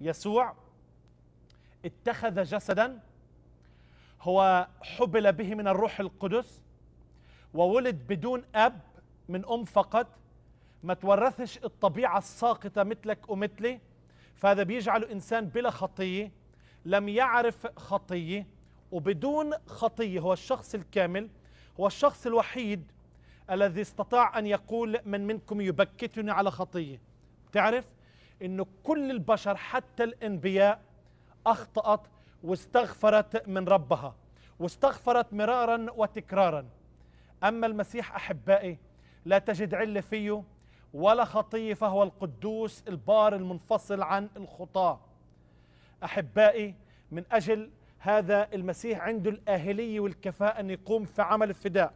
يسوع اتخذ جسدا هو حبل به من الروح القدس وولد بدون اب من ام فقط ما تورثش الطبيعه الساقطه مثلك ومثلي فهذا بيجعله انسان بلا خطيه لم يعرف خطيه وبدون خطيه هو الشخص الكامل هو الشخص الوحيد الذي استطاع ان يقول من منكم يبكتني على خطيه تعرف ان كل البشر حتى الانبياء اخطأت واستغفرت من ربها واستغفرت مرارا وتكرارا اما المسيح احبائي لا تجد عل فيه ولا خطيه فهو القدوس البار المنفصل عن الخطاه احبائي من اجل هذا المسيح عنده الاهليه والكفاءه ان يقوم في عمل الفداء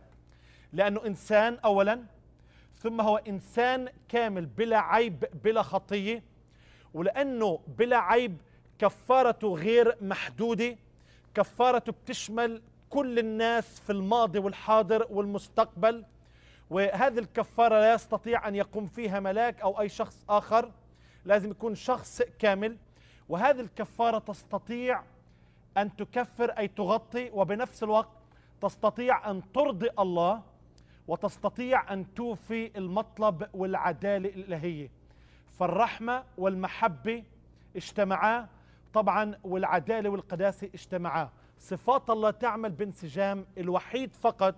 لانه انسان اولا ثم هو انسان كامل بلا عيب بلا خطيه ولأنه بلا عيب كفارته غير محدودة كفارته بتشمل كل الناس في الماضي والحاضر والمستقبل وهذه الكفارة لا يستطيع أن يقوم فيها ملاك أو أي شخص آخر لازم يكون شخص كامل وهذه الكفارة تستطيع أن تكفر أي تغطي وبنفس الوقت تستطيع أن ترضي الله وتستطيع أن توفي المطلب والعدالة الإلهية فالرحمة والمحبة اجتمعا طبعا والعدالة والقداسة اجتمعا صفات الله تعمل بانسجام الوحيد فقط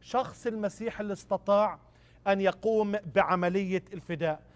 شخص المسيح اللي استطاع أن يقوم بعملية الفداء